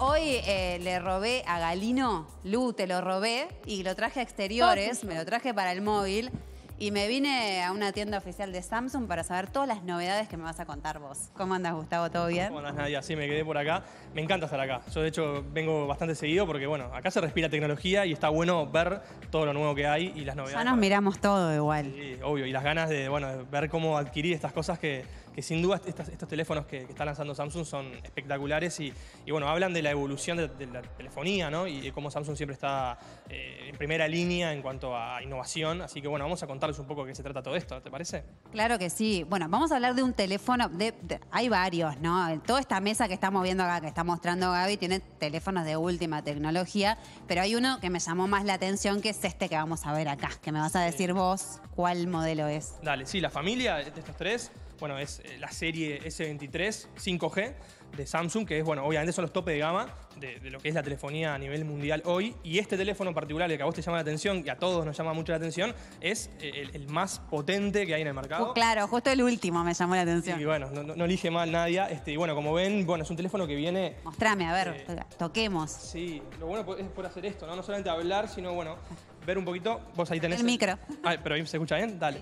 Hoy eh, le robé a Galino, Lu, te lo robé y lo traje a exteriores, me lo traje para el móvil. Y me vine a una tienda oficial de Samsung para saber todas las novedades que me vas a contar vos. ¿Cómo andas, Gustavo? ¿Todo bien? ¿Cómo andas, Nadia? Sí, me quedé por acá. Me encanta estar acá. Yo, de hecho, vengo bastante seguido porque, bueno, acá se respira tecnología y está bueno ver todo lo nuevo que hay y las novedades. Ya nos miramos todo igual. Sí, obvio. Y las ganas de, bueno, ver cómo adquirir estas cosas que, que sin duda estos, teléfonos que, está lanzando Samsung son espectaculares y, bueno, hablan de la evolución de, la telefonía, ¿no? Y de cómo Samsung siempre está eh, en primera línea en cuanto a innovación. Así que, bueno, vamos a contar un poco de qué se trata todo esto, ¿te parece? Claro que sí. Bueno, vamos a hablar de un teléfono, de, hay varios, ¿no? Toda esta mesa que estamos viendo acá, que está mostrando Gaby, tiene teléfonos de última tecnología, pero hay uno que me llamó más la atención, que es este que vamos a ver acá, que me vas a decir vos cuál modelo es. Dale, sí, la familia de estos tres bueno, es eh, la serie S23 5G de Samsung, que es, bueno, obviamente son los tope de gama de, lo que es la telefonía a nivel mundial hoy. Y este teléfono en particular, el que a vos te llama la atención y a todos nos llama mucho la atención, es eh, el, más potente que hay en el mercado. claro, justo el último me llamó la atención. Y bueno, no, elige mal nadie. Este, y bueno, como ven, bueno, es un teléfono que viene... Mostrame, a ver, eh, toquemos. Sí, lo bueno es por hacer esto, ¿no? solamente hablar, sino, bueno, ver un poquito. Vos ahí tenés... El micro. Ah, pero ahí se escucha bien, dale.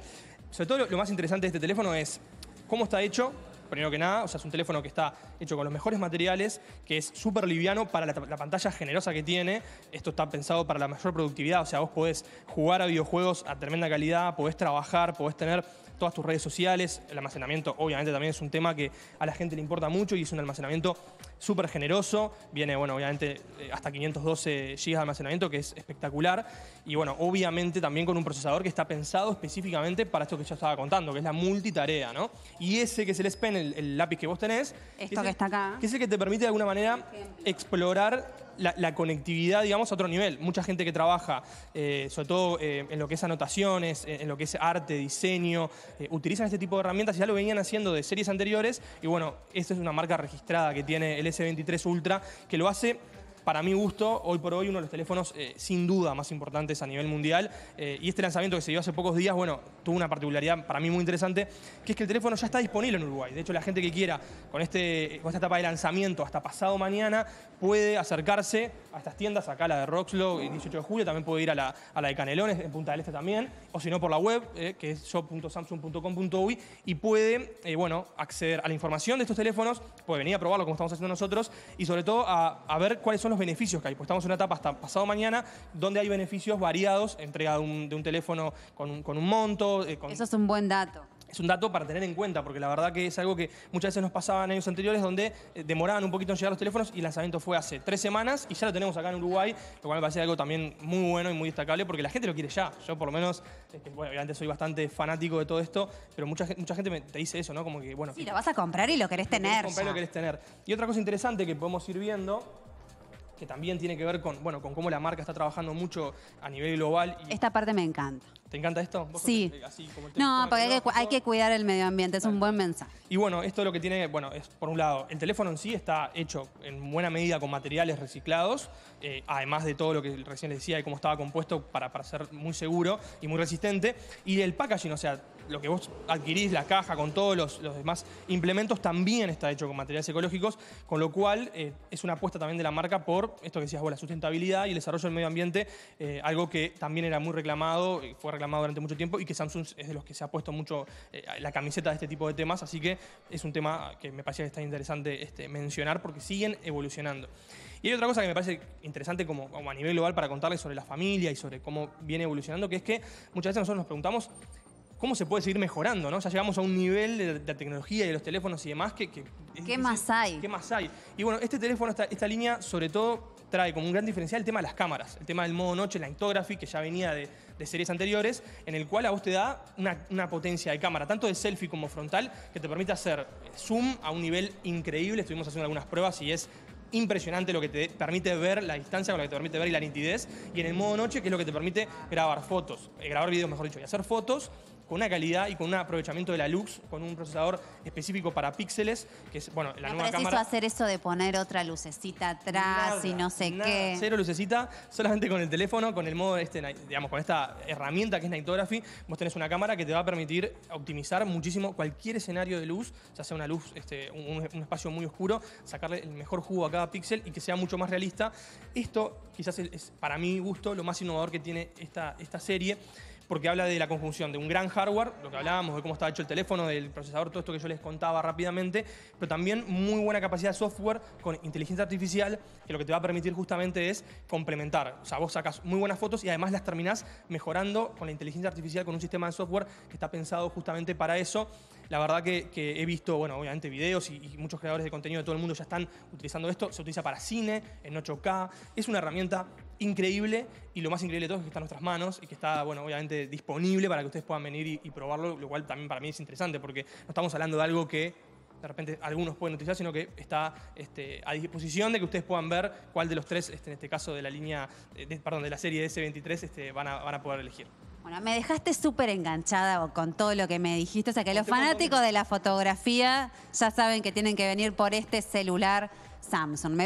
Sobre todo lo más interesante de este teléfono es ¿Cómo está hecho? Primero que nada, o sea, es un teléfono que está hecho con los mejores materiales, que es súper liviano para la, pantalla generosa que tiene. Esto está pensado para la mayor productividad, o sea, vos podés jugar a videojuegos a tremenda calidad, podés trabajar, podés tener todas tus redes sociales. El almacenamiento, obviamente, también es un tema que a la gente le importa mucho y es un almacenamiento súper generoso. Viene, bueno, obviamente eh, hasta 512 GB de almacenamiento, que es espectacular. Y bueno, obviamente también con un procesador que está pensado específicamente para esto que yo estaba contando, que es la multitarea, ¿no? Y ese que es el S el, lápiz que vos tenés. Esto que, está acá. Que es el que te permite de alguna manera explorar la, conectividad, digamos, a otro nivel. Mucha gente que trabaja, eh, sobre todo eh, en lo que es anotaciones, en, lo que es arte, diseño, eh, utilizan este tipo de herramientas, ya lo venían haciendo de series anteriores, y bueno, esta es una marca registrada que tiene el S23 Ultra, que lo hace para mi gusto, hoy por hoy uno de los teléfonos eh, sin duda más importantes a nivel mundial. Eh, y este lanzamiento que se dio hace pocos días, bueno, tuvo una particularidad para mí muy interesante, que es que el teléfono ya está disponible en Uruguay. De hecho, la gente que quiera, con, este, con esta etapa de lanzamiento hasta pasado mañana, puede acercarse a estas tiendas, acá la de Roxlow, el 18 de julio, también puede ir a la, a la de Canelones, en Punta del Este también, o si no por la web, eh, que es shop.samsung.com.uy, y puede, bueno, acceder a la información de estos teléfonos, puede venir a probarlo como estamos haciendo nosotros, y sobre todo a, a ver cuáles son los beneficios que hay. Pues estamos en una etapa hasta pasado mañana donde hay beneficios variados, entrega de un, teléfono con un, monto. Eh, eso es un buen dato es un dato para tener en cuenta, porque la verdad que es algo que muchas veces nos pasaba en años anteriores, donde eh, demoraban un poquito en llegar los teléfonos y el lanzamiento fue hace tres semanas y ya lo tenemos acá en Uruguay, lo cual me parece algo también muy bueno y muy destacable, porque la gente lo quiere ya. Yo por lo menos, bueno, obviamente soy bastante fanático de todo esto, pero mucha, mucha gente me, te dice eso, ¿no? Como que, bueno... Sí, lo vas a comprar y lo querés tener. Lo comprar y lo querés tener. Y otra cosa interesante que podemos ir viendo que también tiene que ver con, bueno, con cómo la marca está trabajando mucho a nivel global. Esta parte me encanta. ¿Te encanta esto? Sí. no, porque hay que, cuidar el medio ambiente, es un buen mensaje. Y bueno, esto lo que tiene, bueno, es por un lado, el teléfono en sí está hecho en buena medida con materiales reciclados, eh, además de todo lo que recién les decía de cómo estaba compuesto para, para ser muy seguro y muy resistente. Y el packaging, o sea, lo que vos adquirís, la caja con todos los, demás implementos, también está hecho con materiales ecológicos, con lo cual eh, es una apuesta también de la marca por esto que decías vos, la sustentabilidad y el desarrollo del medio ambiente, eh, algo que también era muy reclamado, y fue reclamado durante mucho tiempo y que Samsung es de los que se ha puesto mucho eh, la camiseta de este tipo de temas, así que es un tema que me parece que está interesante este, mencionar porque siguen evolucionando. Y hay otra cosa que me parece interesante como, a nivel global para contarles sobre la familia y sobre cómo viene evolucionando, que es que muchas veces nosotros nos preguntamos cómo se puede seguir mejorando, ¿no? Ya llegamos a un nivel de, la tecnología y de los teléfonos y demás que... ¿Qué más hay? ¿Qué más hay? Y bueno, este teléfono, esta línea, sobre todo trae como un gran diferencial el tema de las cámaras, el tema del modo noche, la Intography, que ya venía de, series anteriores, en el cual a vos te da una, potencia de cámara, tanto de selfie como frontal, que te permite hacer eh, zoom a un nivel increíble. Estuvimos haciendo algunas pruebas y es impresionante lo que te permite ver la distancia con la que te permite ver y la nitidez. Y en el modo noche, que es lo que te permite grabar fotos, eh, grabar videos, mejor dicho, y hacer fotos con una calidad y con un aprovechamiento de la luz... con un procesador específico para píxeles, que es, bueno, la nueva cámara... No hacer eso de poner otra lucecita atrás y no sé qué. Cero lucecita, solamente con el teléfono, con el modo, este, digamos, con esta herramienta que es Nightography, vos tenés una cámara que te va a permitir optimizar muchísimo cualquier escenario de luz, ya sea una luz, este, un, espacio muy oscuro, sacarle el mejor jugo a cada píxel y que sea mucho más realista. Esto quizás es, para mi gusto lo más innovador que tiene esta, esta serie porque habla de la conjunción de un gran hardware, lo que hablábamos de cómo está hecho el teléfono, del procesador, todo esto que yo les contaba rápidamente, pero también muy buena capacidad de software con inteligencia artificial, que lo que te va a permitir justamente es complementar. O sea, vos sacas muy buenas fotos y además las terminás mejorando con la inteligencia artificial, con un sistema de software que está pensado justamente para eso. La verdad que, he visto, bueno, obviamente videos y, muchos creadores de contenido de todo el mundo ya están utilizando esto. Se utiliza para cine, en 8K. Es una herramienta increíble y lo más increíble de todo es que está en nuestras manos y que está, bueno, obviamente disponible para que ustedes puedan venir y, probarlo, lo cual también para mí es interesante porque no estamos hablando de algo que de repente algunos pueden utilizar, sino que está este, a disposición de que ustedes puedan ver cuál de los tres, este, en este caso de la línea, eh, perdón, de la serie S23, este, van, a, van a poder elegir. Bueno, me dejaste súper enganchada con todo lo que me dijiste. O sea, que los fanáticos de la fotografía ya saben que tienen que venir por este celular Samsung.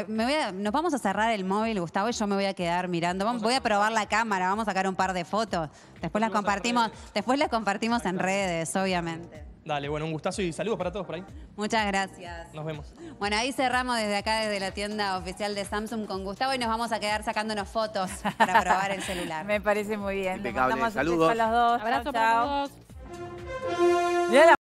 nos vamos a cerrar el móvil, Gustavo, y yo me voy a quedar mirando. voy a probar la cámara, vamos a sacar un par de fotos. Después las compartimos, después las compartimos en redes, obviamente. Dale, bueno, un gustazo y saludos para todos por ahí. Muchas gracias. Nos vemos. Bueno, ahí cerramos desde acá, desde la tienda oficial de Samsung con Gustavo y nos vamos a quedar sacándonos fotos para probar el celular. Me parece muy bien. Impecable. saludos. A los dos. Abrazo para todos.